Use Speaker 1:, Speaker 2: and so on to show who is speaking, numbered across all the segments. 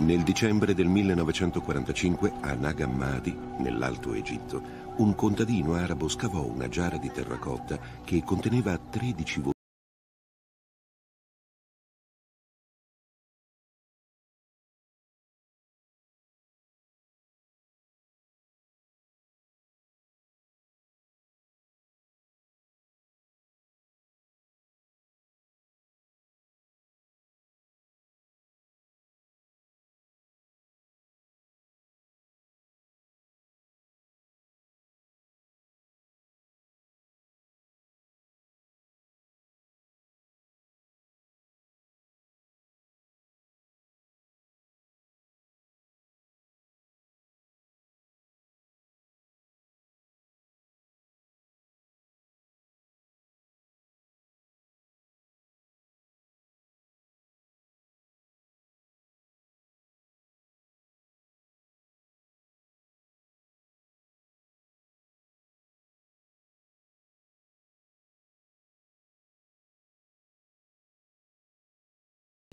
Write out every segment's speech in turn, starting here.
Speaker 1: Nel dicembre del 1945 a Nag Hammadi, nell'Alto Egitto, un contadino arabo scavò una giara di terracotta che conteneva 13 volumi.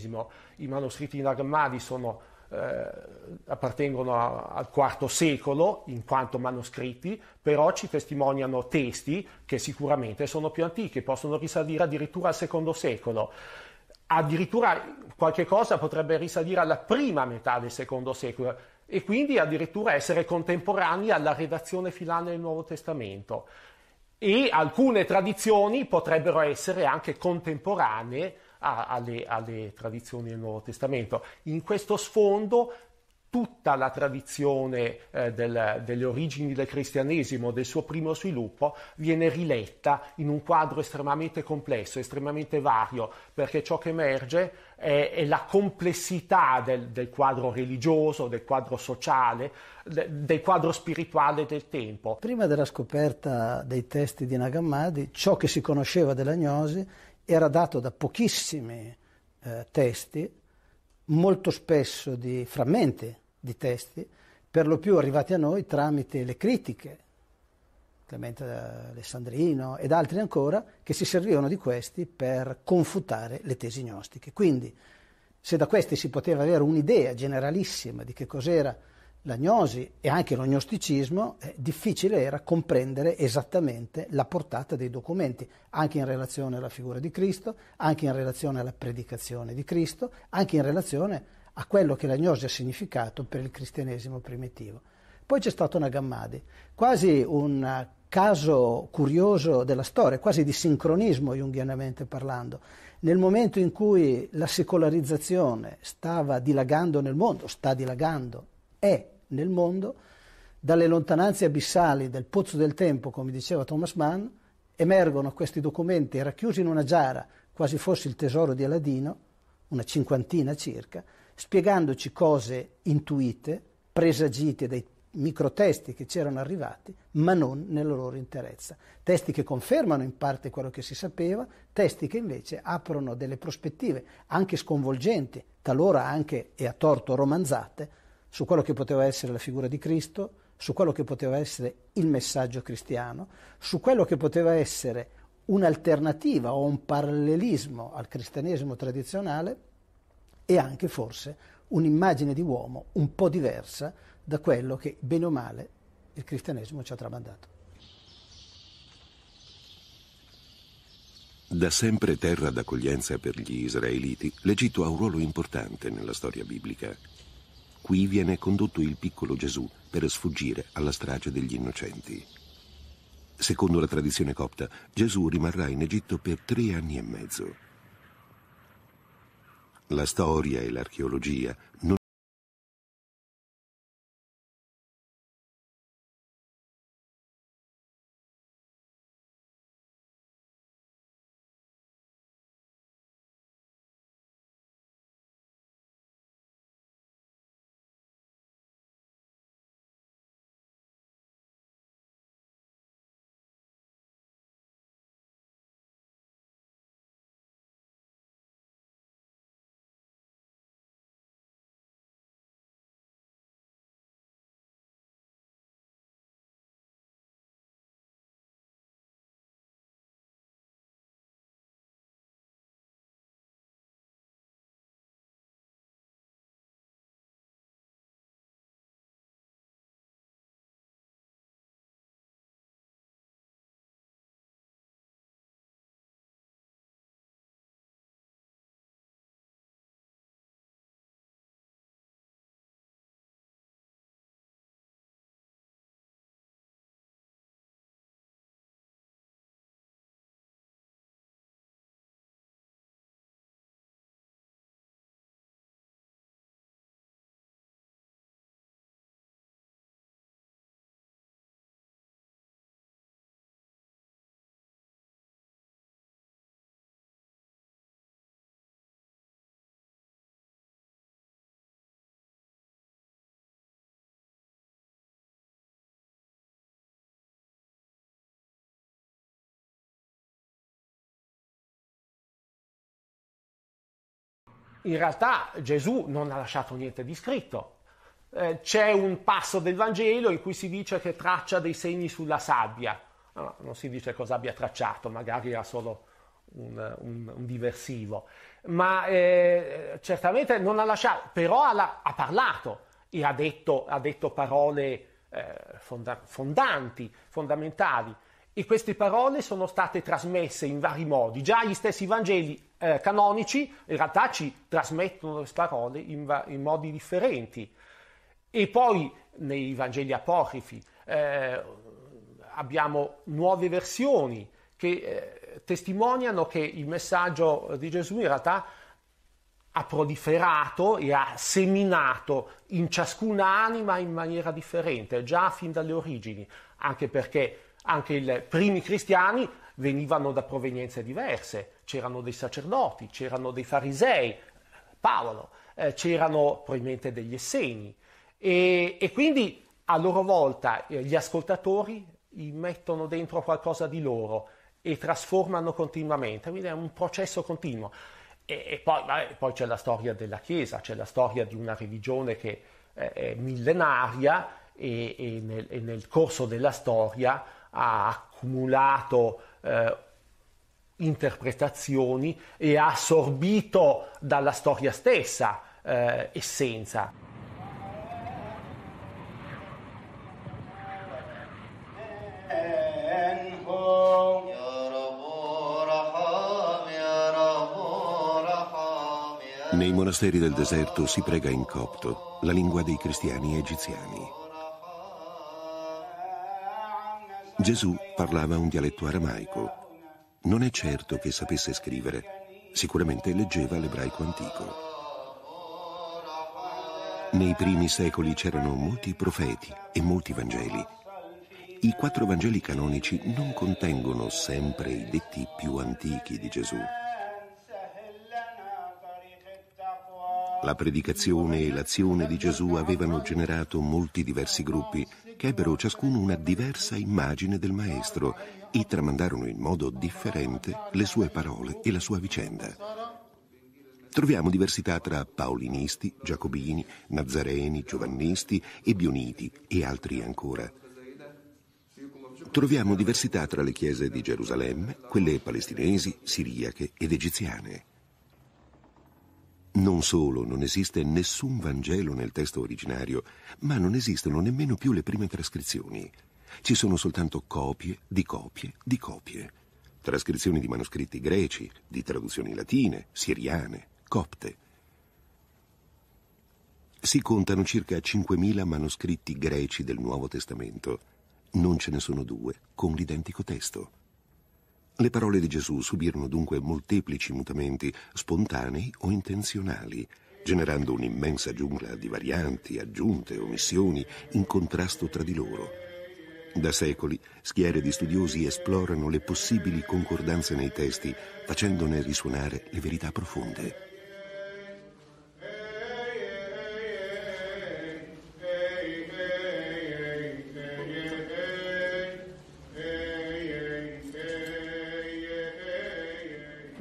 Speaker 2: XVII, i manoscritti in Armadi sono, eh, appartengono a, al IV secolo in quanto manoscritti, però ci testimoniano testi che sicuramente sono più antichi, possono risalire addirittura al II secolo. Addirittura qualche cosa potrebbe risalire alla prima metà del II secolo e quindi addirittura essere contemporanei alla redazione filana del Nuovo Testamento. E alcune tradizioni potrebbero essere anche contemporanee alle, alle tradizioni del Nuovo Testamento. In questo sfondo tutta la tradizione eh, del, delle origini del cristianesimo, del suo primo sviluppo, viene riletta in un quadro estremamente complesso, estremamente vario, perché ciò che emerge è, è la complessità del, del, quadro religioso, del quadro sociale, de, del quadro spirituale del tempo.
Speaker 3: Prima della scoperta dei testi di Nagamadi, ciò che si conosceva della Gnosi era dato da pochissimi eh, testi, molto spesso di frammenti di testi, per lo più arrivati a noi tramite le critiche, Clemente Alessandrino ed altri ancora, che si servivano di questi per confutare le tesi gnostiche. Quindi, se da questi si poteva avere un'idea generalissima di che cos'era l'agnosi e anche l'agnosticismo, eh, difficile era comprendere esattamente la portata dei documenti, anche in relazione alla figura di Cristo, anche in relazione alla predicazione di Cristo, anche in relazione a quello che l'agnosi ha significato per il cristianesimo primitivo. Poi c'è stato Nagammadi, quasi un eh, caso curioso della storia, quasi di sincronismo junghianamente parlando. Nel momento in cui la secolarizzazione stava dilagando nel mondo, sta dilagando, è nel mondo, dalle lontananze abissali del pozzo del tempo, come diceva Thomas Mann, emergono questi documenti racchiusi in una giara, quasi fosse il tesoro di Aladino, una cinquantina circa, spiegandoci cose intuite, presagite dai microtesti che c'erano arrivati, ma non nella loro interezza. Testi che confermano in parte quello che si sapeva, testi che invece aprono delle prospettive anche sconvolgenti, talora anche e a torto romanzate, su quello che poteva essere la figura di Cristo, su quello che poteva essere il messaggio cristiano, su quello che poteva essere un'alternativa o un parallelismo al cristianesimo tradizionale e anche forse un'immagine di uomo un po' diversa da quello che, bene o male, il cristianesimo ci ha tramandato.
Speaker 1: Da sempre terra d'accoglienza per gli israeliti, l'Egitto ha un ruolo importante nella storia biblica. Qui viene condotto il piccolo Gesù per sfuggire alla strage degli innocenti. Secondo la tradizione copta, Gesù rimarrà in Egitto per tre anni e mezzo. La storia e l'archeologia non
Speaker 2: in realtà Gesù non ha lasciato niente di scritto. Eh, c'è un passo del Vangelo in cui si dice che traccia dei segni sulla sabbia. No, non si dice cosa abbia tracciato, magari era solo un, un, un diversivo. Ma eh, certamente non ha lasciato, però ha, ha parlato e ha detto, ha detto parole eh, fonda- fondanti, fondamentali. E queste parole sono state trasmesse in vari modi. Già gli stessi Vangeli eh, canonici in realtà ci trasmettono le parole in, va- in modi differenti. E poi nei Vangeli apocrifi eh, abbiamo nuove versioni che eh, testimoniano che il messaggio di Gesù in realtà ha proliferato e ha seminato in ciascuna anima in maniera differente, già fin dalle origini, anche perché anche i primi cristiani venivano da provenienze diverse, c'erano dei sacerdoti, c'erano dei farisei, Paolo, eh, c'erano probabilmente degli esseni e, e quindi a loro volta eh, gli ascoltatori mettono dentro qualcosa di loro e trasformano continuamente, quindi è un processo continuo. E, e poi, vabbè, poi, c'è la storia della Chiesa, c'è la storia di una religione che eh, è millenaria e, e, nel, e, nel, corso della storia ha accumulato eh, interpretazioni e ha assorbito dalla storia stessa eh, essenza.
Speaker 1: Nei monasteri del deserto si prega in copto, la lingua dei cristiani egiziani. Gesù parlava un dialetto aramaico. Non è certo che sapesse scrivere, sicuramente leggeva l'ebraico antico. Nei primi secoli c'erano molti profeti e molti Vangeli. I quattro Vangeli canonici non contengono sempre i detti più antichi di Gesù. La predicazione e l'azione di Gesù avevano generato molti diversi gruppi che ebbero ciascuno una diversa immagine del Maestro e tramandarono in modo differente le sue parole e la sua vicenda. Troviamo diversità tra paolinisti, giacobini, nazareni, giovannisti, ebioniti e altri ancora. Troviamo diversità tra le chiese di Gerusalemme, quelle palestinesi, siriache ed egiziane. Non solo non esiste nessun Vangelo nel testo originario, ma non esistono nemmeno più le prime trascrizioni. Ci sono soltanto copie di copie di copie. Trascrizioni di manoscritti greci, di traduzioni latine, siriane, copte. Si contano circa 5.000 manoscritti greci del Nuovo Testamento. Non ce ne sono due con l'identico testo. Le parole di Gesù subirono dunque molteplici mutamenti, spontanei o intenzionali, generando un'immensa giungla di varianti, aggiunte, omissioni, in contrasto tra di loro. Da secoli schiere di studiosi esplorano le possibili concordanze nei testi, facendone risuonare le verità profonde.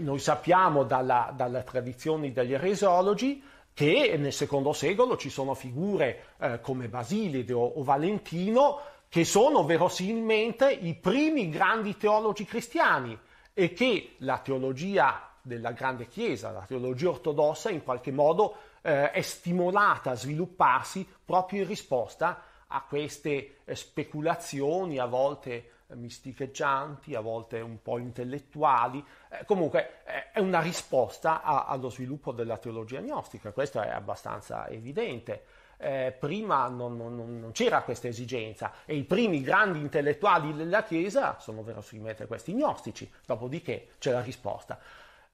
Speaker 2: noi sappiamo dalla, dalla tradizione degli eresologi che nel secondo secolo ci sono figure eh, come Basilide o, o Valentino che sono verosimilmente i primi grandi teologi cristiani e che la teologia della grande Chiesa, la teologia ortodossa, in qualche modo eh, è stimolata a svilupparsi proprio in risposta a queste eh, speculazioni, a volte misticheggianti, a volte un po' intellettuali. Eh, comunque eh, è una risposta a, allo sviluppo della teologia gnostica, questo è abbastanza evidente. Eh, prima non, non, non, c'era questa esigenza e i primi grandi intellettuali della Chiesa sono verosimilmente questi gnostici, dopodiché c'è la risposta.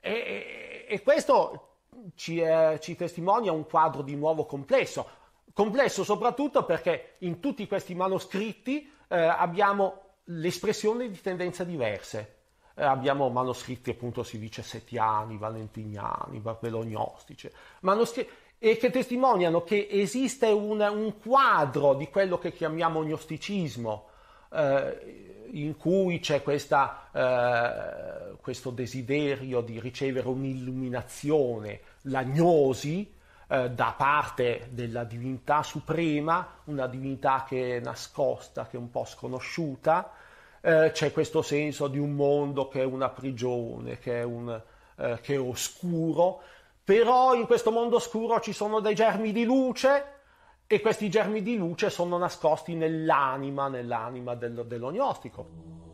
Speaker 2: E, e, e questo ci, eh, ci testimonia un quadro di nuovo complesso, complesso soprattutto perché in tutti questi manoscritti eh, abbiamo l'espressione di tendenze diverse. Eh, abbiamo manoscritti, appunto, si dice settiani, valentiniani, barcelognostici, manoscri- e che testimoniano che esiste un, un, quadro di quello che chiamiamo gnosticismo, eh, in cui c'è questa, eh, questo desiderio di ricevere un'illuminazione, la gnosi, eh, da parte della divinità suprema, una divinità che è nascosta, che è un po' sconosciuta, eh, c'è questo senso di un mondo che è una prigione, che è, un, eh, che è oscuro, però in questo mondo oscuro ci sono dei germi di luce e questi germi di luce sono nascosti nell'anima, nell'anima del, dell'ognostico.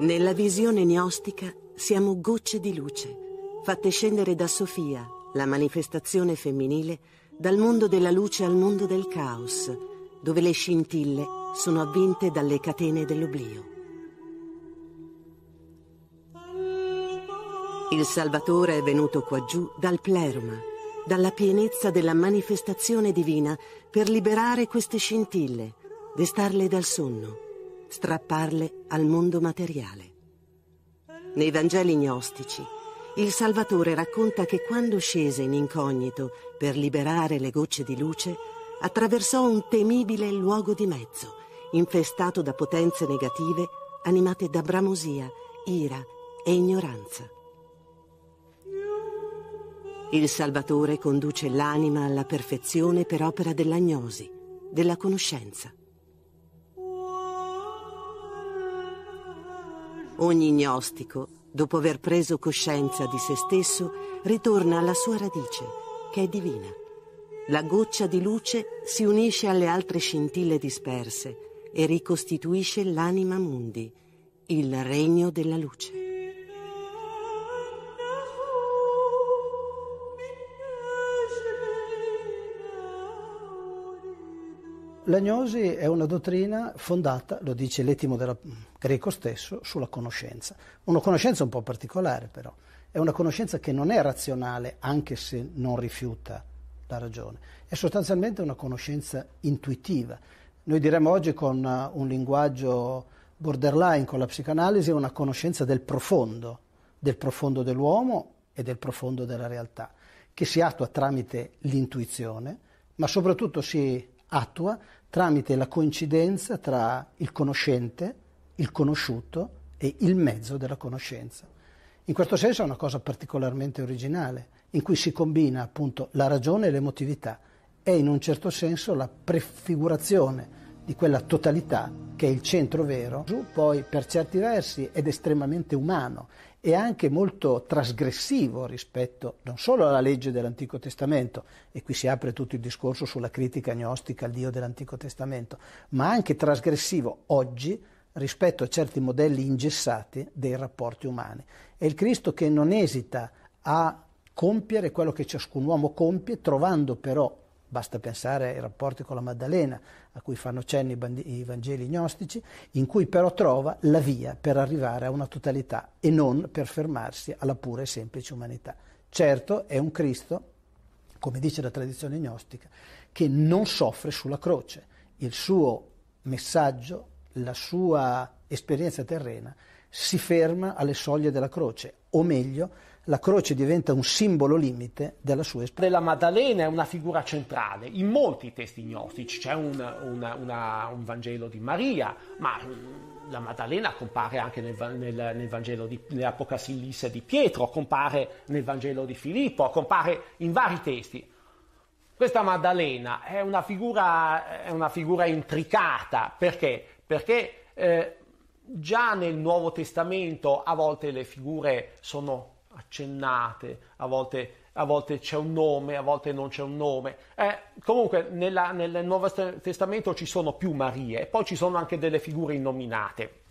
Speaker 4: Nella visione gnostica siamo gocce di luce, fatte scendere da Sofia, la manifestazione femminile, dal mondo della luce al mondo del caos, dove le scintille sono avvinte dalle catene dell'oblio. Il Salvatore è venuto qua giù dal pleroma, dalla pienezza della manifestazione divina per liberare queste scintille, destarle dal sonno strapparle al mondo materiale. Nei Vangeli gnostici, il Salvatore racconta che quando scese in incognito per liberare le gocce di luce, attraversò un temibile luogo di mezzo, infestato da potenze negative animate da bramosia, ira e ignoranza. Il Salvatore conduce l'anima alla perfezione per opera dell'agnosi, della conoscenza. Ogni gnostico, dopo aver preso coscienza di se stesso, ritorna alla sua radice, che è divina. La goccia di luce si unisce alle altre scintille disperse e ricostituisce l'anima mundi, il regno della luce.
Speaker 3: l'agnosi è una dottrina fondata, lo dice l'etimo della, mm, greco stesso, sulla conoscenza. Una conoscenza un po' particolare però, è una conoscenza che non è razionale anche se non rifiuta la ragione, è sostanzialmente una conoscenza intuitiva. Noi diremmo oggi con eh, un linguaggio borderline, con la psicanalisi, è una conoscenza del profondo, del profondo dell'uomo e del profondo della realtà, che si attua tramite l'intuizione, ma soprattutto si attua tramite la coincidenza tra il conoscente, il conosciuto e il mezzo della conoscenza. In questo senso è una cosa particolarmente originale, in cui si combina appunto la ragione e l'emotività. È in un certo senso la prefigurazione di quella totalità che è il centro vero, giù poi per certi versi ed estremamente umano, e anche molto trasgressivo rispetto non solo alla legge dell'Antico Testamento, e qui si apre tutto il discorso sulla critica agnostica al Dio dell'Antico Testamento, ma anche trasgressivo oggi rispetto a certi modelli ingessati dei rapporti umani. È il Cristo che non esita a compiere quello che ciascun uomo compie, trovando però, basta pensare ai rapporti con la Maddalena, a cui fanno cenno i, Vangeli gnostici, in cui però trova la via per arrivare a una totalità e non per fermarsi alla pura e semplice umanità. Certo è un Cristo, come dice la tradizione gnostica, che non soffre sulla croce. Il suo messaggio, la sua esperienza terrena si ferma alle soglie della croce, o meglio, la croce diventa un simbolo limite della sua
Speaker 2: espressione. La Maddalena è una figura centrale in molti testi gnostici, c'è un, una, una, un Vangelo di Maria, ma mm, la Maddalena compare anche nel, nel, nel Vangelo di, nell'Apocassilisse di Pietro, compare nel Vangelo di Filippo, compare in vari testi. Questa Maddalena è una figura, è una figura intricata, perché? Perché eh, già nel Nuovo Testamento a volte le figure sono accennate, a volte, a volte, c'è un nome, a volte non c'è un nome. Eh, comunque nella, nel Nuovo Testamento ci sono più Marie, poi ci sono anche delle figure innominate.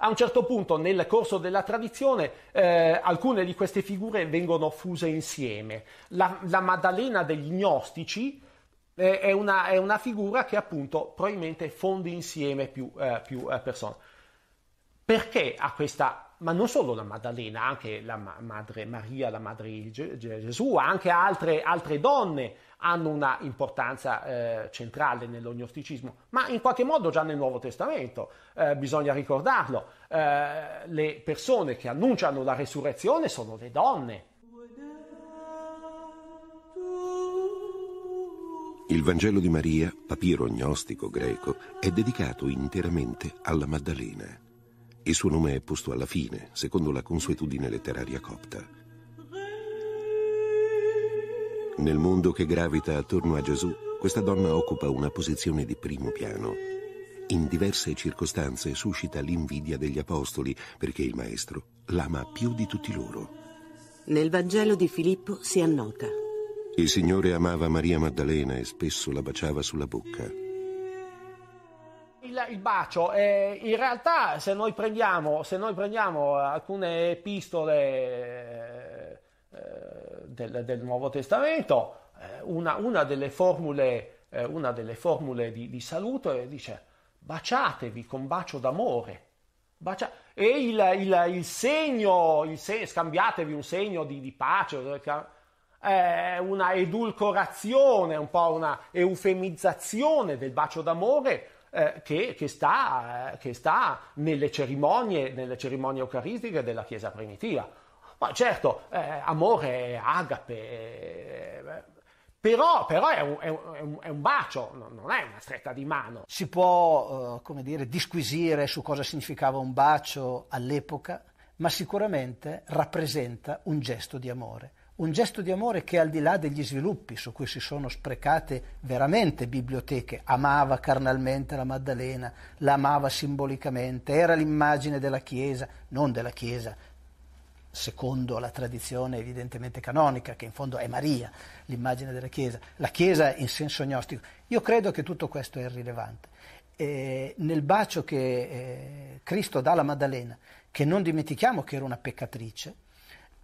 Speaker 2: A un certo punto nel corso della tradizione eh, alcune di queste figure vengono fuse insieme. La, la Maddalena degli Gnostici eh, è, una, è, una, figura che appunto probabilmente fonde insieme più, eh, più eh, persone. Perché ha questa ma non solo la Maddalena, anche la Madre Maria, la Madre Gesù, anche altre, altre, donne hanno una importanza eh, centrale nell'ognosticismo, ma in qualche modo già nel Nuovo Testamento, eh, bisogna ricordarlo, eh, le persone che annunciano la resurrezione sono le donne.
Speaker 1: Il Vangelo di Maria, papiro gnostico greco, è dedicato interamente alla Maddalena. Il suo nome è posto alla fine, secondo la consuetudine letteraria copta. Nel mondo che gravita attorno a Gesù, questa donna occupa una posizione di primo piano. In diverse circostanze suscita l'invidia degli apostoli perché il maestro l'ama più di tutti loro.
Speaker 4: Nel Vangelo di Filippo si annota.
Speaker 1: Il Signore amava Maria Maddalena e spesso la baciava sulla bocca
Speaker 2: il, il bacio, eh, in realtà se noi prendiamo, se noi prendiamo alcune epistole eh, del, del, Nuovo Testamento, eh, una, una, delle formule, eh, una delle formule di, di saluto dice baciatevi con bacio d'amore. Bacia... E il, il, il segno, il se... scambiatevi un segno di, di pace, eh, una edulcorazione, un po' una eufemizzazione del bacio d'amore eh, che, che, sta, eh, che sta nelle, cerimonie, nelle cerimonie eucaristiche della Chiesa primitiva. Ma certo, eh, amore, agape, eh, però, però è, un, è, un, è, un, bacio, non è una stretta di mano. Si può,
Speaker 3: eh, come dire, disquisire su cosa significava un bacio all'epoca, ma sicuramente rappresenta un gesto di amore un gesto di amore che al di là degli sviluppi su cui si sono sprecate veramente biblioteche, amava carnalmente la Maddalena, la amava simbolicamente, era l'immagine della Chiesa, non della Chiesa secondo la tradizione evidentemente canonica, che in fondo è Maria, l'immagine della Chiesa, la Chiesa in senso gnostico. Io credo che tutto questo è irrilevante. Eh, nel bacio che eh, Cristo dà alla Maddalena, che non dimentichiamo che era una peccatrice,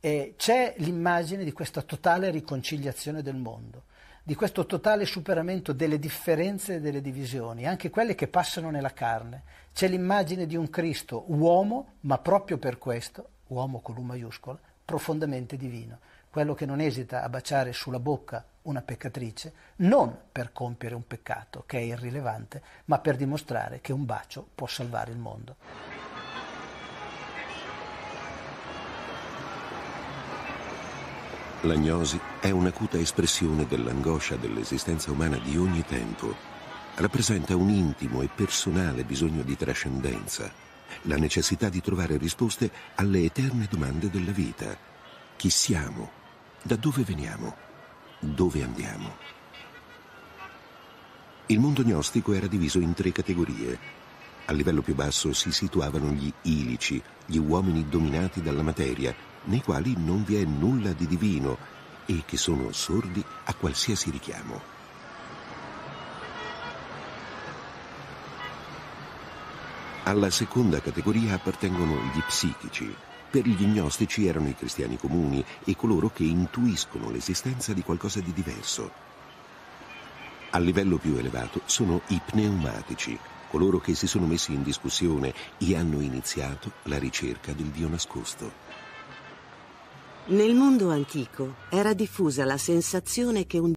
Speaker 3: eh, c'è l'immagine di questa totale riconciliazione del mondo, di questo totale superamento delle differenze e delle divisioni, anche quelle che passano nella carne. C'è l'immagine di un Cristo uomo, ma proprio per questo, uomo con l'U maiuscola, profondamente divino, quello che non esita a baciare sulla bocca una peccatrice, non per compiere un peccato che è irrilevante, ma per dimostrare che un bacio può salvare il mondo.
Speaker 1: L'agnosi è un'acuta espressione dell'angoscia dell'esistenza umana di ogni tempo. Rappresenta un intimo e personale bisogno di trascendenza, la necessità di trovare risposte alle eterne domande della vita. Chi siamo? Da dove veniamo? Dove andiamo? Il mondo gnostico era diviso in tre categorie. A livello più basso si situavano gli ilici, gli uomini dominati dalla materia, nei quali non vi è nulla di divino e che sono sordi a qualsiasi richiamo. Alla seconda categoria appartengono gli psichici. Per gli gnostici erano i cristiani comuni e coloro che intuiscono l'esistenza di qualcosa di diverso. A livello più elevato sono i pneumatici, coloro che si sono messi in discussione e hanno iniziato la ricerca del Dio nascosto.
Speaker 4: Nel mondo antico era diffusa la sensazione che un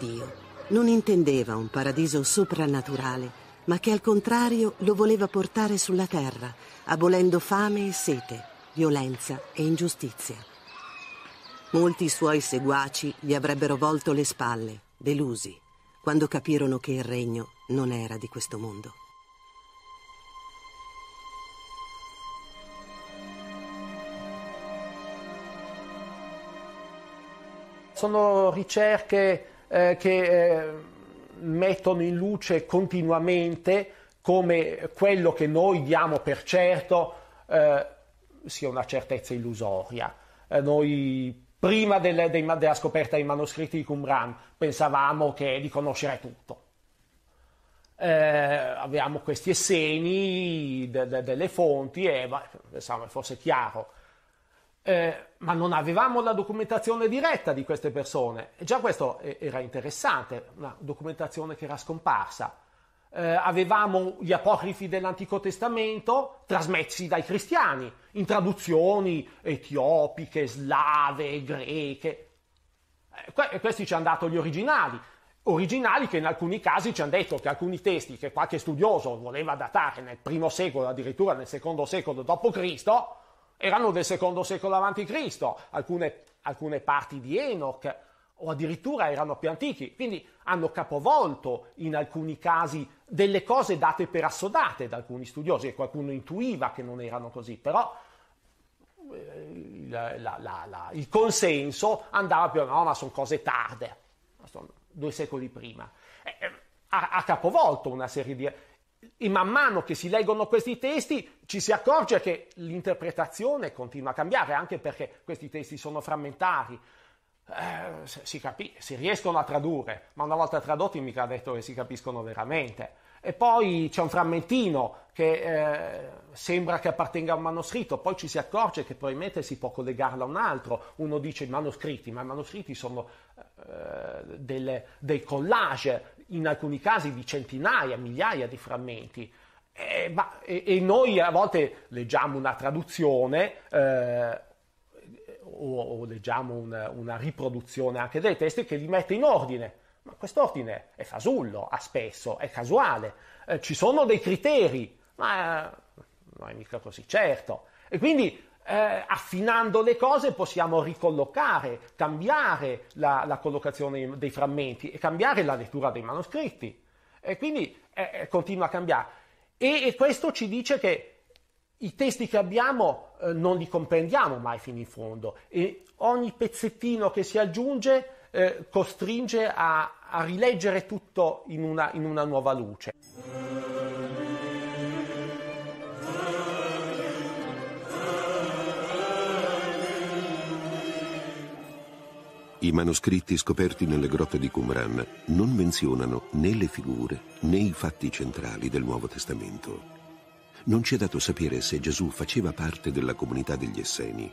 Speaker 2: Dio. Non intendeva un
Speaker 4: paradiso soprannaturale, ma che al contrario lo voleva portare sulla terra, abolendo fame e sete, violenza e ingiustizia. Molti suoi seguaci gli avrebbero volto le spalle, delusi, quando capirono che il regno non era di questo mondo.
Speaker 2: Sono ricerche eh, che eh, mettono in luce continuamente come quello che noi diamo per certo eh, sia una certezza illusoria. Eh, noi prima del, dei, della scoperta dei manoscritti di Qumran pensavamo che, di conoscere tutto. Eh, avevamo questi esseni de, de, delle fonti e beh, pensavamo che fosse chiaro eh, ma non avevamo la documentazione diretta di queste persone. E già questo era interessante, una documentazione che era scomparsa. Eh, avevamo gli apocrifi dell'Antico Testamento trasmessi dai cristiani in traduzioni etiopiche, slave, greche. Eh, questi ci hanno dato gli originali, originali che in alcuni casi ci hanno detto che alcuni testi che qualche studioso voleva datare nel primo secolo, addirittura nel secondo secolo d.C., erano del secondo secolo a.C., alcune, alcune parti di Enoch o addirittura erano più antichi, quindi hanno capovolto in alcuni casi delle cose date per assodate da alcuni studiosi e qualcuno intuiva che non erano così, però eh, la, la, la, il consenso andava più no, ma sono cose tarde, sono due secoli prima. Eh, eh, ha, ha capovolto una serie di e man mano che si leggono questi testi ci si accorge che l'interpretazione continua a cambiare, anche perché questi testi sono frammentari. Eh, si, capi- si riescono a tradurre, ma una volta tradotti mica ha detto che si capiscono veramente. E poi c'è un frammentino che eh, sembra che appartenga a un manoscritto, poi ci si accorge che probabilmente si può collegarlo a un altro. Uno dice i manoscritti, ma i manoscritti sono eh, delle, dei collage in alcuni casi di centinaia, migliaia di frammenti. E, eh, ma, e, e noi a volte leggiamo una traduzione eh, o, o, leggiamo un, una riproduzione anche dei testi che li mette in ordine. Ma quest'ordine è fasullo, a spesso, è casuale. Eh, ci sono dei criteri, ma non è mica così certo. E quindi eh, affinando le cose possiamo ricollocare, cambiare la, la, collocazione dei frammenti e cambiare la lettura dei manoscritti. E quindi eh, eh, continua a cambiare. E, e, questo ci dice che i testi che abbiamo eh, non li comprendiamo mai fino in fondo e ogni pezzettino che si aggiunge eh, costringe a, a, rileggere tutto in una, in una nuova luce.
Speaker 1: I manoscritti scoperti nelle grotte di Qumran non menzionano né le figure né i fatti centrali del Nuovo Testamento. Non ci è dato sapere se Gesù faceva parte della comunità degli Esseni.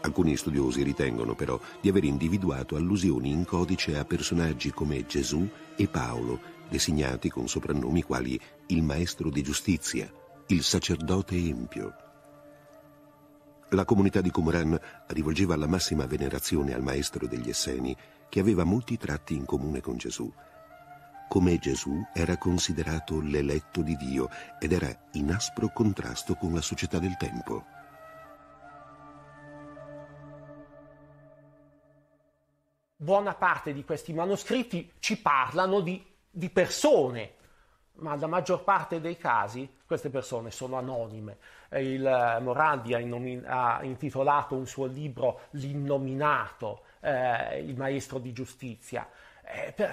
Speaker 1: Alcuni studiosi ritengono però di aver individuato allusioni in codice a personaggi come Gesù e Paolo, designati con soprannomi quali il Maestro di Giustizia, il Sacerdote Empio, la comunità di Qumran rivolgeva la massima venerazione al maestro degli Esseni, che aveva molti tratti in comune con Gesù. Come Gesù era considerato l'eletto di Dio ed era in aspro contrasto con la società del tempo.
Speaker 2: Buona parte di questi manoscritti ci parlano di, di persone, ma la maggior parte dei casi queste persone sono anonime. Il eh, Morandi ha, inomin- ha intitolato un suo libro L'innominato, eh, il maestro di giustizia. Eh, per,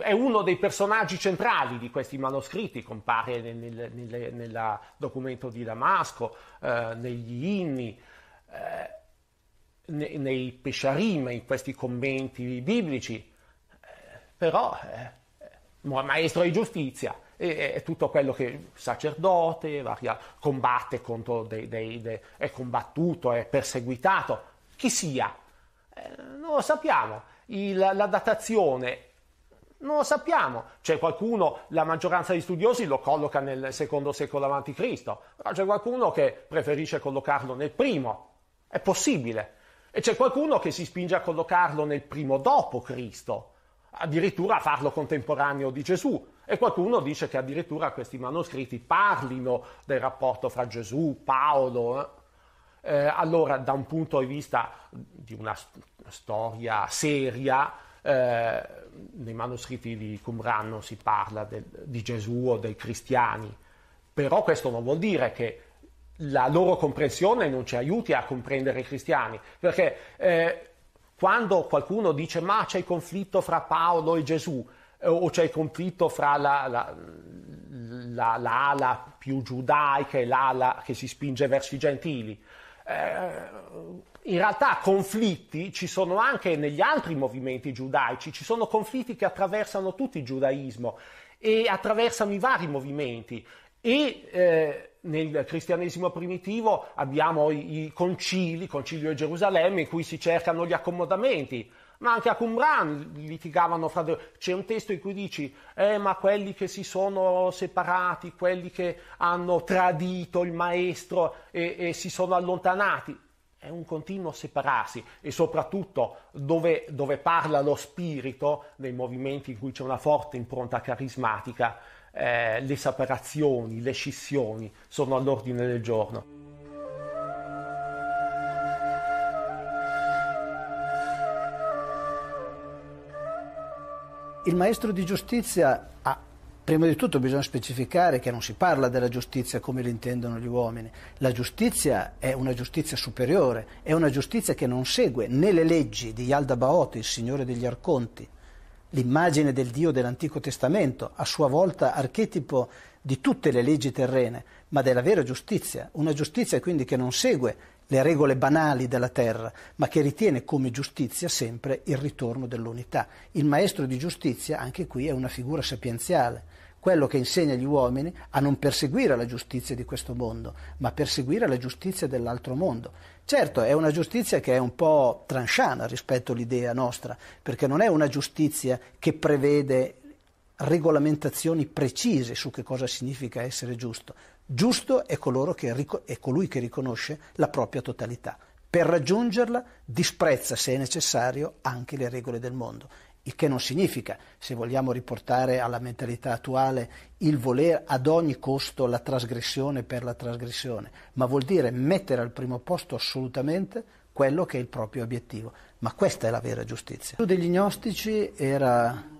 Speaker 2: è uno dei personaggi centrali di questi manoscritti, compare nel, nel, nel, nel documento di Damasco, eh, negli inni, eh, nei Pesharim, in questi commenti biblici, eh, però eh, eh, maestro di giustizia e, è tutto quello che sacerdote varia, combatte contro dei, dei, dei, è combattuto, è perseguitato, chi sia, eh, non lo sappiamo, Il, la datazione non lo sappiamo. C'è qualcuno, la maggioranza di studiosi lo colloca nel secondo secolo a.C., però c'è qualcuno che preferisce collocarlo nel primo. È possibile. E c'è qualcuno che si spinge a collocarlo nel primo dopo Cristo, addirittura a farlo contemporaneo di Gesù. E qualcuno dice che addirittura questi manoscritti parlino del rapporto fra Gesù, Paolo. Eh, eh allora, da un punto di vista di una storia seria, eh, nei manoscritti di Qumran non si parla del, di Gesù o dei cristiani, però questo non vuol dire che la loro comprensione non ci aiuti a comprendere i cristiani, perché eh, quando qualcuno dice ma c'è il conflitto fra Paolo e Gesù, eh, o c'è il conflitto fra la, la, la, l'ala più giudaica e l'ala che si spinge verso i gentili. Eh, in realtà conflitti ci sono anche negli altri movimenti giudaici, ci sono conflitti che attraversano tutto il giudaismo e attraversano i vari movimenti. E eh, nel cristianesimo primitivo abbiamo i, i concili, concilio di Gerusalemme, in cui si cercano gli accomodamenti ma anche a Qumran litigavano fra di loro. C'è un testo in cui dici, eh, ma quelli che si sono separati, quelli che hanno tradito il maestro e, e si sono allontanati. È un continuo separarsi e soprattutto dove, dove parla lo spirito, nei movimenti in cui c'è una forte impronta carismatica, eh, le separazioni, le scissioni sono all'ordine del giorno.
Speaker 3: Il maestro di giustizia ha, prima di tutto bisogna specificare che non si parla della giustizia come l'intendono gli uomini. La giustizia è una giustizia superiore, è una giustizia che non segue né le leggi di Yalda Baoto, il signore degli arconti, l'immagine del Dio dell'Antico Testamento, a sua volta archetipo di tutte le leggi terrene, ma della vera giustizia, una giustizia quindi che non segue le regole banali della terra, ma che ritiene come giustizia sempre il ritorno dell'unità. Il maestro di giustizia anche qui è una figura sapienziale, quello che insegna gli uomini a non perseguire la giustizia di questo mondo, ma perseguire la giustizia dell'altro mondo. Certo, è una giustizia che è un po' transciana rispetto all'idea nostra, perché non è una giustizia che prevede regolamentazioni precise su che cosa significa essere giusto, Giusto è, che, è colui che riconosce la propria totalità. Per raggiungerla disprezza, se è necessario, anche le regole del mondo. Il che non significa, se vogliamo riportare alla mentalità attuale, il voler ad ogni costo la trasgressione per la trasgressione, ma vuol dire mettere al primo posto assolutamente quello che è il proprio obiettivo. Ma questa è la vera giustizia. Uno degli gnostici era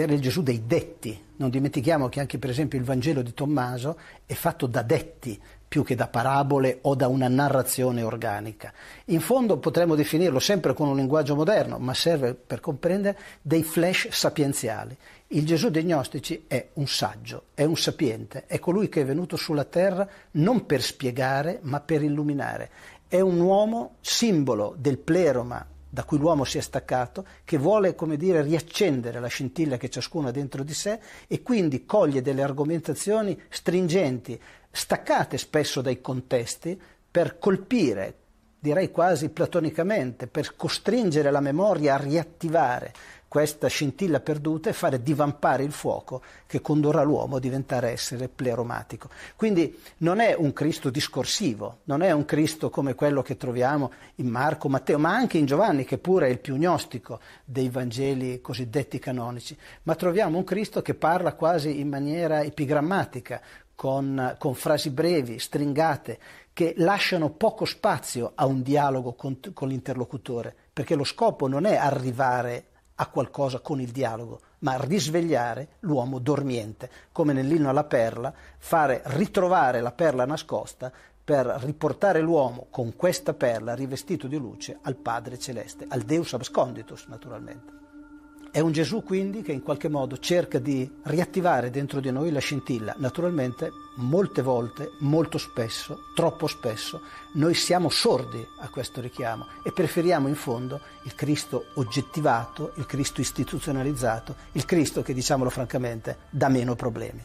Speaker 3: era il Gesù dei detti. Non dimentichiamo che anche per esempio il Vangelo di Tommaso è fatto da detti più che da parabole o da una narrazione organica. In fondo potremmo definirlo sempre con un linguaggio moderno, ma serve per comprendere dei flash sapienziali. Il Gesù dei Gnostici è un saggio, è un sapiente, è colui che è venuto sulla terra non per spiegare, ma per illuminare. È un uomo simbolo del pleroma da cui l'uomo si è staccato, che vuole, come dire, riaccendere la scintilla che ciascuno ha dentro di sé e quindi coglie delle argomentazioni stringenti, staccate spesso dai contesti, per colpire, direi quasi platonicamente, per costringere la memoria a riattivare questa scintilla perduta e fare divampare il fuoco che condurrà l'uomo a diventare essere pleromatico. Quindi non è un Cristo discorsivo, non è un Cristo come quello che troviamo in Marco, Matteo, ma anche in Giovanni, che pure è il più gnostico dei Vangeli cosiddetti canonici, ma troviamo un Cristo che parla quasi in maniera epigrammatica, con, con, frasi brevi, stringate, che lasciano poco spazio a un dialogo con, con l'interlocutore, perché lo scopo non è arrivare a qualcosa con il dialogo, ma risvegliare l'uomo dormiente, come nell'inno alla perla, fare ritrovare la perla nascosta per riportare l'uomo con questa perla rivestito di luce al Padre Celeste, al Deus absconditus naturalmente. È un Gesù quindi che in qualche modo cerca di riattivare dentro di noi la scintilla. Naturalmente molte volte, molto spesso, troppo spesso, noi siamo sordi a questo richiamo e preferiamo in fondo il Cristo oggettivato, il Cristo istituzionalizzato, il Cristo che, diciamolo francamente, dà meno problemi.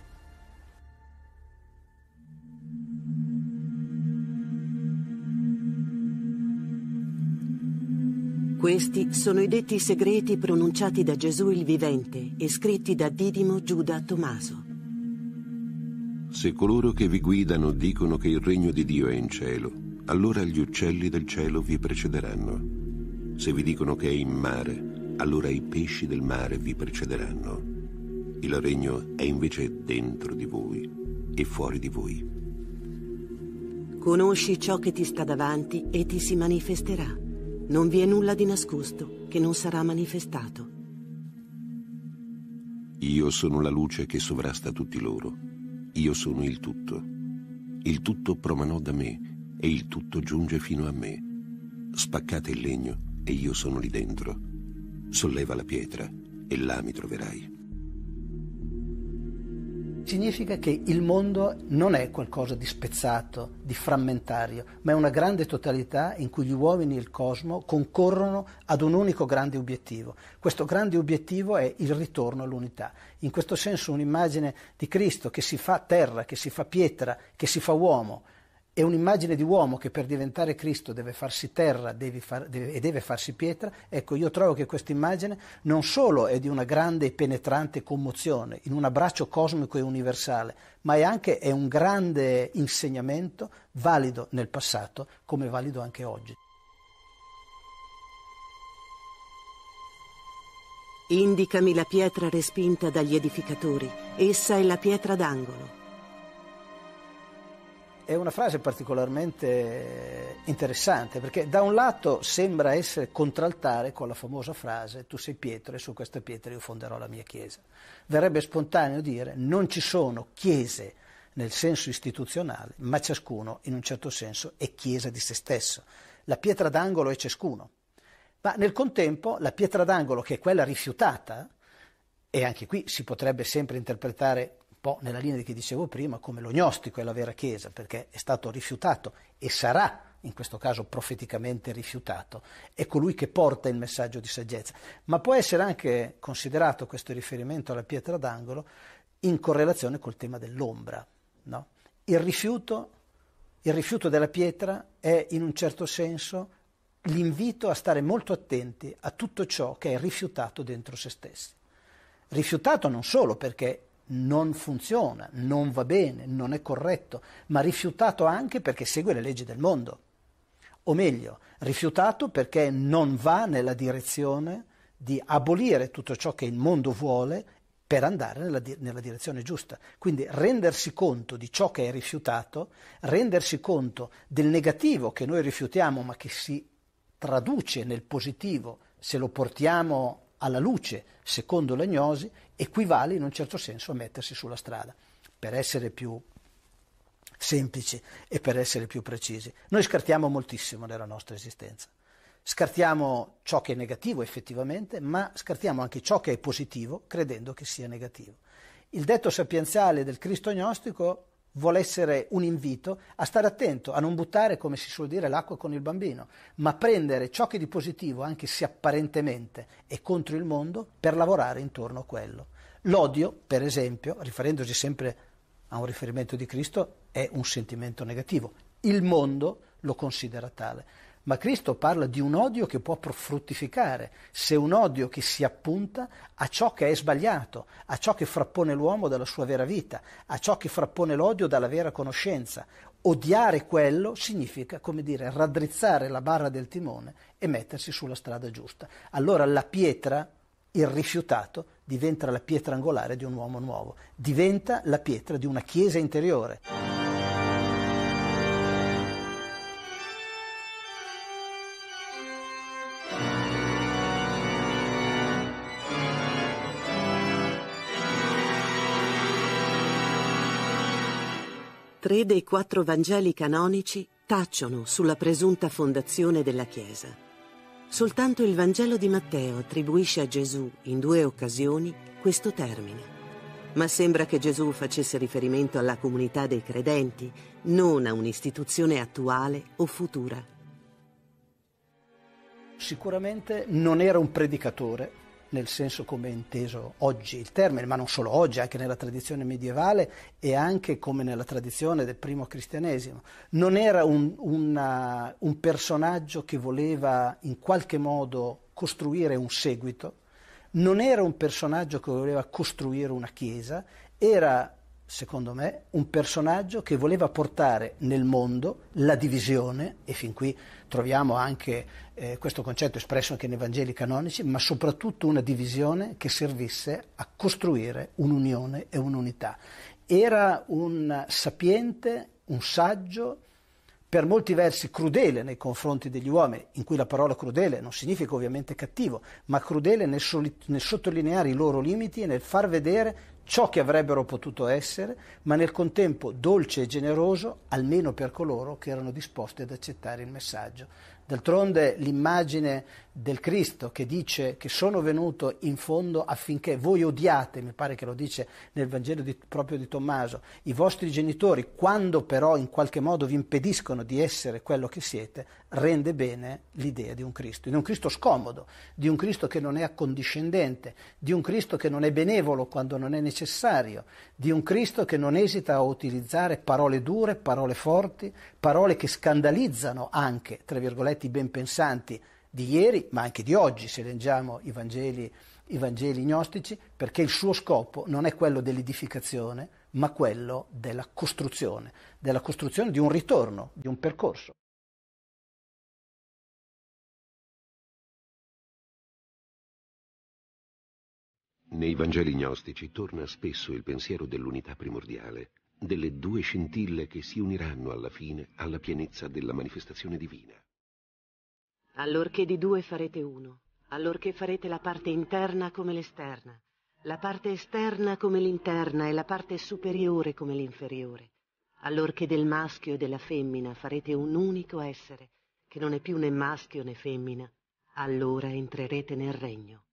Speaker 4: Questi sono i detti segreti pronunciati da Gesù il Vivente e scritti da Didimo Giuda Tommaso.
Speaker 1: Se coloro che vi guidano dicono che il regno di Dio è in cielo, allora gli uccelli del cielo vi precederanno. Se vi dicono che è in mare, allora i pesci del mare vi precederanno. Il regno è invece dentro di voi e fuori di voi.
Speaker 4: Conosci ciò che ti sta davanti e ti si manifesterà. Non vi è nulla di nascosto che non sarà manifestato.
Speaker 1: Io sono la luce che sovrasta tutti loro. Io sono il tutto. Il tutto promanò da me e il tutto giunge fino a me. Spaccate il legno e io sono lì dentro. Solleva la pietra e là mi troverai.
Speaker 3: Significa che il mondo non è qualcosa di spezzato, di frammentario, ma è una grande totalità in cui gli uomini e il cosmo concorrono ad un unico grande obiettivo. Questo grande obiettivo è il ritorno all'unità. In questo senso un'immagine di Cristo che si fa terra, che si fa pietra, che si fa uomo, è un'immagine di uomo che per diventare Cristo deve farsi terra far, deve, e deve farsi pietra, ecco io trovo che questa immagine non solo è di una grande e penetrante commozione, in un abbraccio cosmico e universale, ma è anche è un grande insegnamento valido nel passato come valido anche oggi.
Speaker 4: Indicami la pietra respinta dagli edificatori, essa è la pietra d'angolo è una frase
Speaker 3: particolarmente interessante perché da un lato sembra essere contraltare con la famosa frase tu sei pietra e su questa pietra io fonderò la mia chiesa. Verrebbe spontaneo dire non ci sono chiese nel senso istituzionale, ma ciascuno in un certo senso è chiesa di se stesso. La pietra d'angolo è ciascuno, ma nel contempo la pietra d'angolo che è quella rifiutata, e anche qui si potrebbe sempre interpretare po' nella linea di che dicevo prima, come lo gnostico è la vera Chiesa, perché è stato rifiutato e sarà in questo caso profeticamente rifiutato, è colui che porta il messaggio di saggezza, ma può essere anche considerato questo riferimento alla pietra d'angolo in correlazione col tema dell'ombra. No? Il, rifiuto, il rifiuto della pietra è in un certo senso l'invito a stare molto attenti a tutto ciò che è rifiutato dentro se stessi. Rifiutato non solo perché non funziona, non va bene, non è corretto, ma rifiutato anche perché segue le leggi del mondo. O meglio, rifiutato perché non va nella direzione di abolire tutto ciò che il mondo vuole per andare nella, di- nella direzione giusta. Quindi rendersi conto di ciò che è rifiutato, rendersi conto del negativo che noi rifiutiamo ma che si traduce nel positivo se lo portiamo alla luce, secondo l'agnosi, equivale in un certo senso a mettersi sulla strada, per essere più semplici e per essere più precisi. Noi scartiamo moltissimo nella nostra esistenza. Scartiamo ciò che è negativo effettivamente, ma scartiamo anche ciò che è positivo credendo che sia negativo. Il detto sapienziale del Cristo gnostico vuole essere un invito a stare attento, a non buttare, come si suol dire, l'acqua con il bambino, ma prendere ciò che di positivo, anche se apparentemente è contro il mondo, per lavorare intorno a quello. L'odio, per esempio, riferendosi sempre a un riferimento di Cristo, è un sentimento negativo. Il mondo lo considera tale. Ma Cristo parla di un odio che può fruttificare, se un odio che si appunta a ciò che è sbagliato, a ciò che frappone l'uomo dalla sua vera vita, a ciò che frappone l'odio dalla vera conoscenza. Odiare quello significa, come dire, raddrizzare la barra del timone e mettersi sulla strada giusta. Allora la pietra, il rifiutato, diventa la pietra angolare di un uomo nuovo, diventa la pietra di una chiesa interiore.
Speaker 4: Tre dei quattro Vangeli canonici tacciono sulla presunta fondazione della Chiesa. Soltanto il Vangelo di Matteo attribuisce a Gesù, in due occasioni, questo termine. Ma sembra che Gesù facesse riferimento alla comunità dei credenti, non a un'istituzione attuale o futura. Sicuramente
Speaker 3: non era un predicatore, nel senso come è inteso oggi il termine, ma non solo oggi, anche nella tradizione medievale e anche come nella tradizione del primo cristianesimo. Non era un, una, un personaggio che voleva in qualche modo costruire un seguito, non era un personaggio che voleva costruire una chiesa, era secondo me, un personaggio che voleva portare nel mondo la divisione, e fin qui troviamo anche eh, questo concetto espresso anche nei Vangeli canonici, ma soprattutto una divisione che servisse a costruire un'unione e un'unità. Era un sapiente, un saggio, per molti versi crudele nei confronti degli uomini, in cui la parola crudele non significa ovviamente cattivo, ma crudele nel, soli- nel, sottolineare i loro limiti e nel far vedere ciò che avrebbero potuto essere, ma nel contempo dolce e generoso, almeno per coloro che erano disposti ad accettare il messaggio. D'altronde l'immagine del Cristo che dice che sono venuto in fondo affinché voi odiate, mi pare che lo dice nel Vangelo di, proprio di Tommaso, i vostri genitori, quando però in qualche modo vi impediscono di essere quello che siete, rende bene l'idea di un Cristo, di un Cristo scomodo, di un Cristo che non è accondiscendente, di un Cristo che non è benevolo quando non è necessario, di un Cristo che non esita a utilizzare parole dure, parole forti, parole che scandalizzano anche, tra virgolette, i ben pensanti di ieri, ma anche di oggi, se leggiamo i Vangeli, i Vangeli gnostici, perché il suo scopo non è quello dell'edificazione, ma quello della costruzione, della costruzione di un ritorno, di un percorso.
Speaker 1: Nei Vangeli gnostici torna spesso il pensiero dell'unità primordiale, delle due scintille che si uniranno alla fine alla pienezza della manifestazione divina
Speaker 4: allorché di due farete uno, allorché farete la parte interna come l'esterna, la parte esterna come l'interna e la parte superiore come l'inferiore, allorché del maschio e della femmina farete un unico essere, che non è più né maschio né femmina, allora entrerete nel regno.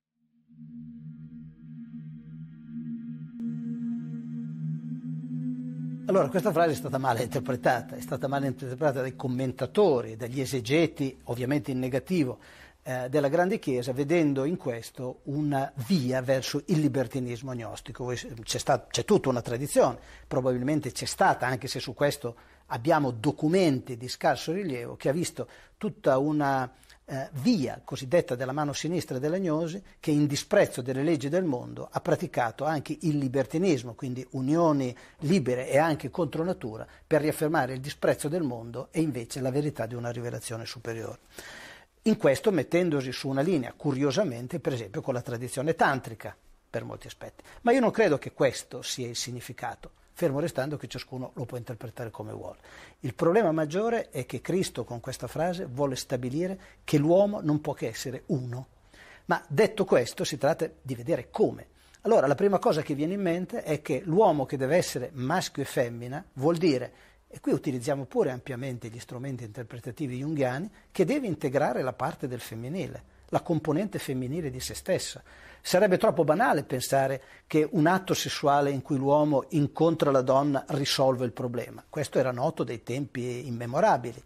Speaker 3: Allora, questa frase è stata male interpretata, è stata male interpretata dai commentatori, dagli esegeti, ovviamente in negativo, eh, della Grande Chiesa, vedendo in questo una via verso il libertinismo gnostico. Ehm, c'è, sta, c'è tutta una tradizione, probabilmente c'è stata, anche se su questo abbiamo documenti di scarso rilievo, che ha visto tutta una eh, via cosiddetta della mano sinistra della gnosi che in disprezzo delle leggi del mondo ha praticato anche il libertinismo, quindi unioni libere e anche contro natura, per riaffermare il disprezzo del mondo e invece la verità di una rivelazione superiore. In questo mettendosi su una linea, curiosamente, per esempio con la tradizione tantrica, per molti aspetti. Ma io non credo che questo sia il significato fermo restando che ciascuno lo può interpretare come vuole. Il problema maggiore è che Cristo con questa frase vuole stabilire che l'uomo non può che essere uno. Ma detto questo si tratta di vedere come. Allora la prima cosa che viene in mente è che l'uomo che deve essere maschio e femmina vuol dire e qui utilizziamo pure ampiamente gli strumenti interpretativi junghiani, che deve integrare la parte del femminile, la componente femminile di se stessa. Sarebbe troppo banale pensare che un atto sessuale in cui l'uomo incontra la donna risolve il problema. Questo era noto dai tempi immemorabili,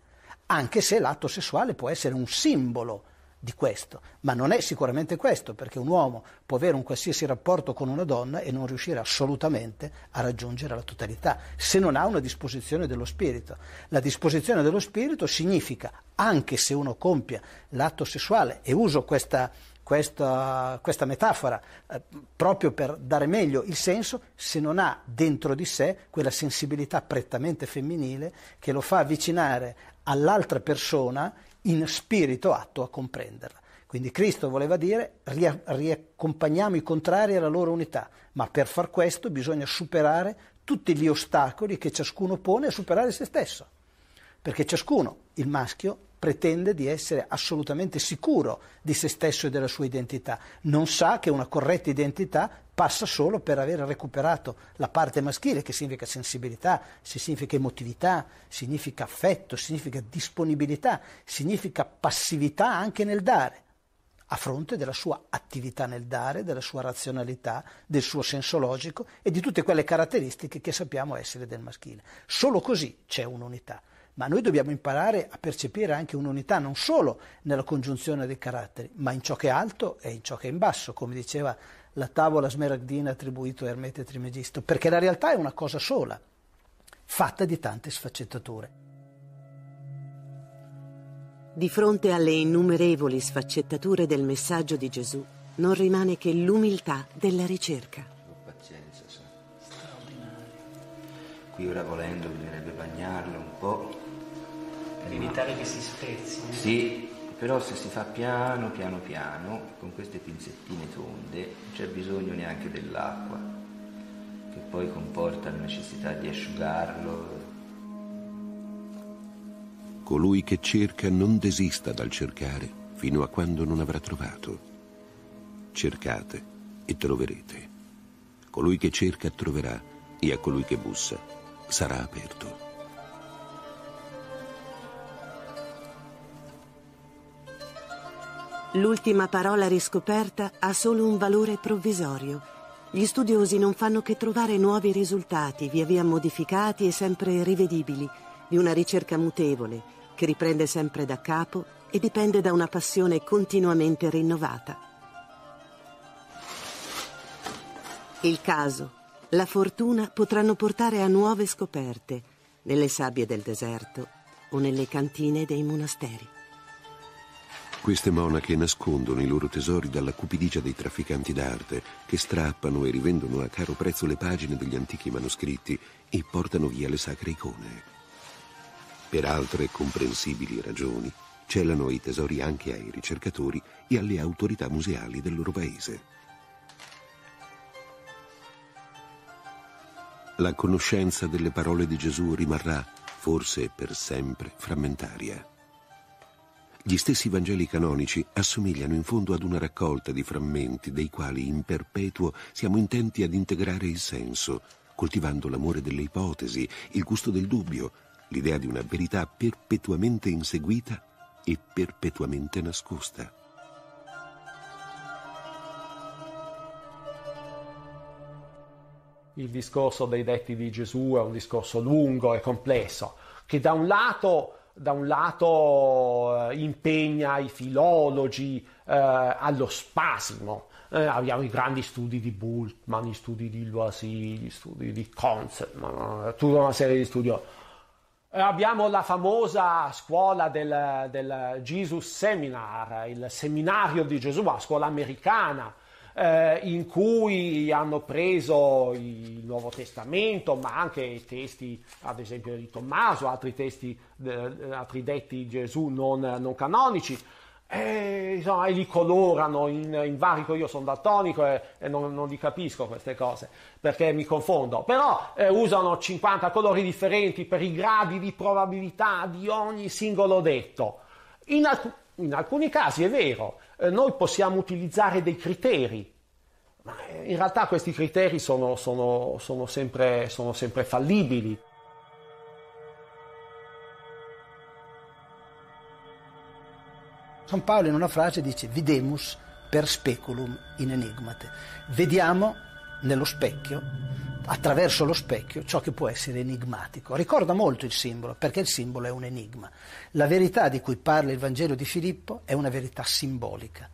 Speaker 3: anche se l'atto sessuale può essere un simbolo di questo, ma non è sicuramente questo, perché un uomo può avere un qualsiasi rapporto con una donna e non riuscire assolutamente a raggiungere la totalità, se non ha una disposizione dello spirito. La disposizione dello spirito significa, anche se uno compia l'atto sessuale, e uso questa questa, questa metafora, eh, proprio per dare meglio il senso, se non ha dentro di sé quella sensibilità prettamente femminile che lo fa avvicinare all'altra persona in spirito atto a comprenderla. Quindi Cristo voleva dire riaccompagniamo i contrari alla loro unità, ma per far questo bisogna superare tutti gli ostacoli che ciascuno pone a superare se stesso, perché ciascuno, il maschio, pretende di essere assolutamente sicuro di se stesso e della sua identità, non sa che una corretta identità passa solo per aver recuperato la parte maschile, che significa sensibilità, significa emotività, significa affetto, significa disponibilità, significa passività anche nel dare a fronte della sua attività nel dare, della sua razionalità, del suo senso logico e di tutte quelle caratteristiche che sappiamo essere del maschile. Solo così c'è un'unità ma noi dobbiamo imparare a percepire anche un'unità non solo nella congiunzione dei caratteri, ma in ciò che è alto e in ciò che è in basso, come diceva la tavola smeraldina attribuito a Ermete Trimegisto,
Speaker 4: perché la realtà è una cosa sola, fatta di tante sfaccettature. Di fronte alle innumerevoli sfaccettature del messaggio di Gesù, non rimane che l'umiltà della ricerca.
Speaker 3: pazienza, sa. straordinario. Qui ora volendo bisognerebbe bagnarlo un po' Per evitare che si spezzino. Sì, però se si fa piano piano piano, con queste pinzettine tonde, non c'è bisogno neanche dell'acqua, che poi comporta la necessità di asciugarlo.
Speaker 1: Colui che cerca non desista dal cercare fino a quando non avrà trovato. Cercate e troverete. Colui che cerca troverà e a colui che bussa sarà aperto.
Speaker 4: L'ultima parola riscoperta ha solo un valore provvisorio. Gli studiosi non fanno che trovare nuovi risultati, via via modificati e sempre rivedibili, di una ricerca mutevole, che riprende sempre da capo e dipende da una passione continuamente rinnovata. Il caso, la fortuna potranno portare a nuove scoperte, nelle sabbie del deserto o nelle cantine dei monasteri.
Speaker 1: Queste monache nascondono i loro tesori dalla cupidigia dei trafficanti d'arte, che strappano e rivendono a caro prezzo le pagine degli antichi manoscritti e portano via le sacre icone. Per altre comprensibili ragioni, celano i tesori anche ai ricercatori e alle autorità museali del loro paese. La conoscenza delle parole di Gesù rimarrà, forse per sempre, frammentaria. Gli stessi Vangeli canonici assomigliano in fondo ad una raccolta di frammenti dei quali in perpetuo siamo intenti ad integrare il senso, coltivando l'amore delle ipotesi, il gusto del dubbio, l'idea di una verità perpetuamente inseguita e perpetuamente nascosta.
Speaker 2: Il discorso dei detti di Gesù è un discorso lungo e complesso, che da un lato da un lato eh, impegna i filologi eh, allo spasimo. Eh, abbiamo i grandi studi di Bultmann, gli studi di Loisy, gli studi di Konzelmann, tutta una serie di studiosi. Eh, abbiamo la famosa scuola del, del Jesus Seminar, il seminario di Gesù, la scuola americana, eh, in cui hanno preso il Nuovo Testamento, ma anche i testi, ad esempio, di Tommaso, altri testi, eh, altri detti di Gesù non, non canonici. E, insomma, e li colorano in, in varico, io sono daltonico e, e non, non, li capisco queste cose perché mi confondo, però eh, usano 50 colori differenti per i gradi di probabilità di ogni singolo detto. In, alc- in alcuni casi è vero, eh, noi possiamo utilizzare dei criteri, ma eh, in realtà questi criteri sono, sono, sono, sempre, sono sempre fallibili.
Speaker 3: San Paolo in una frase dice videmus per speculum in enigmate, vediamo nello specchio attraverso lo specchio ciò che può essere enigmatico. Ricorda molto il simbolo, perché il simbolo è un enigma. La verità di cui parla il Vangelo di Filippo è una verità simbolica.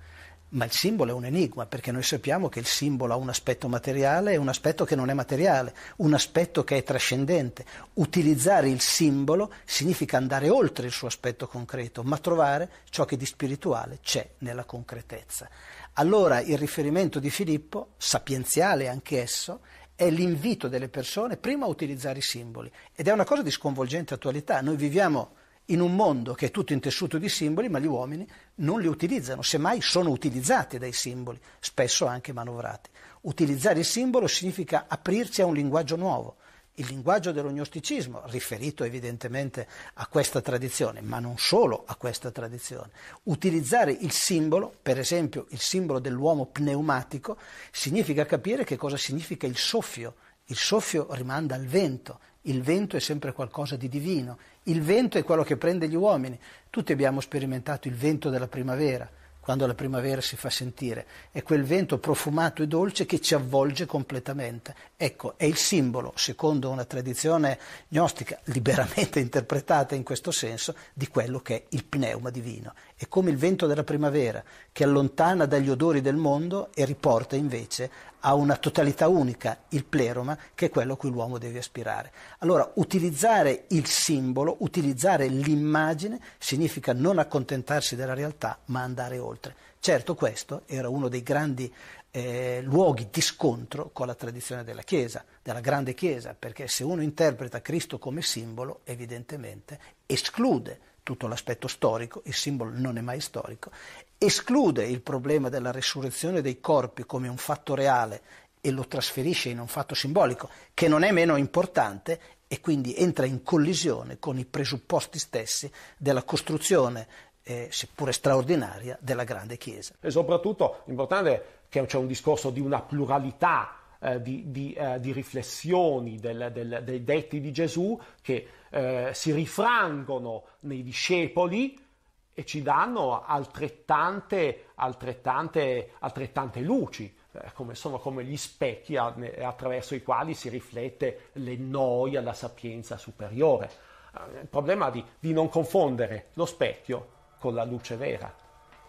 Speaker 3: Ma il simbolo è un enigma, perché noi sappiamo che il simbolo ha un aspetto materiale e un aspetto che non è materiale, un aspetto che è trascendente. Utilizzare il simbolo significa andare oltre il suo aspetto concreto, ma trovare ciò che di spirituale c'è nella concretezza. Allora il riferimento di Filippo, sapienziale anch'esso, è l'invito delle persone prima a utilizzare i simboli. Ed è una cosa di sconvolgente attualità. Noi viviamo in un mondo che è tutto intessuto di simboli, ma gli uomini non li utilizzano, semmai sono utilizzati dai simboli, spesso anche manovrati. Utilizzare il simbolo significa aprirsi a un linguaggio nuovo il linguaggio dell'ognosticismo, riferito evidentemente a questa tradizione, ma non solo a questa tradizione. Utilizzare il simbolo, per esempio il simbolo dell'uomo pneumatico, significa capire che cosa significa il soffio. Il soffio rimanda al vento, il vento è sempre qualcosa di divino, il vento è quello che prende gli uomini. Tutti abbiamo sperimentato il vento della primavera, quando la primavera si fa sentire, è quel vento profumato e dolce che ci avvolge completamente. Ecco, è il simbolo, secondo una tradizione gnostica liberamente interpretata in questo senso, di quello che è il pneuma divino. È come il vento della primavera che allontana dagli odori del mondo e riporta invece ha una totalità unica, il pleroma, che è quello a cui l'uomo deve aspirare. Allora, utilizzare il simbolo, utilizzare l'immagine, significa non accontentarsi della realtà, ma andare oltre. Certo, questo era uno dei grandi eh, luoghi di scontro con la tradizione della Chiesa, della grande Chiesa, perché se uno interpreta Cristo come simbolo, evidentemente esclude tutto l'aspetto storico, il simbolo non è mai storico, esclude il problema della resurrezione dei corpi come un fatto reale e lo trasferisce in un fatto simbolico, che non è meno importante e quindi entra in collisione con i presupposti stessi della costruzione, eh, seppure
Speaker 2: straordinaria, della grande Chiesa. E soprattutto l'importante è che c'è un discorso di una pluralità eh, di, di, eh, di, riflessioni del, del, dei detti di Gesù che eh, si rifrangono nei discepoli, e ci danno altrettante, altrettante, altrettante luci, eh, come, sono come gli specchi attraverso i quali si riflette le noia, la sapienza superiore. Eh, il problema è di, di, non confondere lo specchio con la luce vera.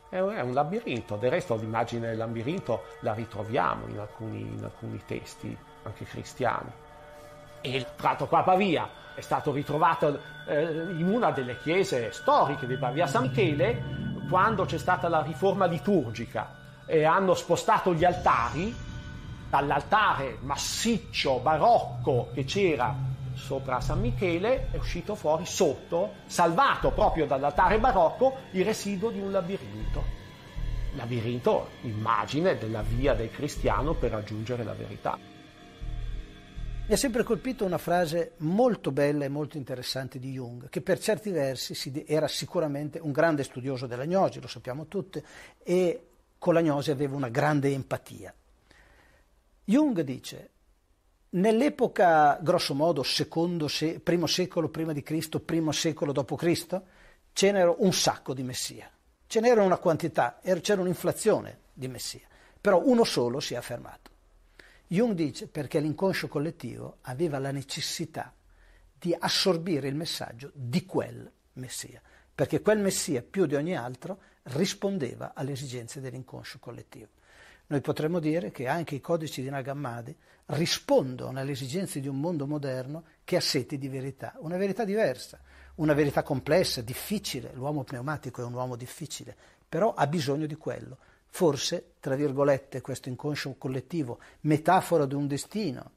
Speaker 2: È, è un labirinto, del resto l'immagine del labirinto la ritroviamo in alcuni, in alcuni testi, anche cristiani. E il l'altro qua a Pavia è stato ritrovato eh, in una delle chiese storiche di Pavia San Michele quando c'è stata la riforma liturgica e hanno spostato gli altari dall'altare massiccio barocco che c'era sopra San Michele è uscito fuori sotto, salvato proprio dall'altare barocco, il residuo di un labirinto. Labirinto, immagine della via del cristiano per raggiungere la verità.
Speaker 3: Mi ha sempre colpito una frase molto bella e molto interessante di Jung, che per certi versi era sicuramente un grande studioso della gnosi, lo sappiamo tutti, e con la gnosi aveva una grande empatia. Jung dice, nell'epoca grossomodo secondo se, primo secolo prima di Cristo, primo secolo dopo Cristo, ce un sacco di messia, ce n'era una quantità, er-, c'era un'inflazione di messia, però uno solo si è affermato. Jung dice perché l'inconscio collettivo aveva la necessità di assorbire il messaggio di quel messia, perché quel messia più di ogni altro rispondeva alle esigenze dell'inconscio collettivo. Noi potremmo dire che anche i codici di Nag Hammadi rispondono alle esigenze di un mondo moderno che ha sete di verità, una verità diversa, una verità complessa, difficile, l'uomo pneumatico è un uomo difficile, però ha bisogno di quello, forse, tra virgolette, questo inconscio collettivo, metafora di un destino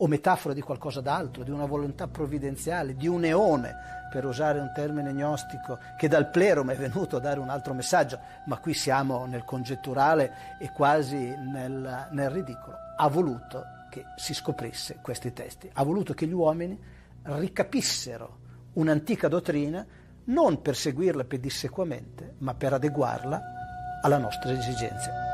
Speaker 3: o metafora di qualcosa d'altro, di una volontà provvidenziale, di un eone, per usare un termine gnostico che dal pleroma è venuto a dare un altro messaggio, ma qui siamo nel congetturale e quasi nel, nel ridicolo. Ha voluto che si scoprisse questi testi, ha voluto che gli uomini ricapissero un'antica dottrina non per seguirla pedissequamente, ma per adeguarla alle nostre esigenze.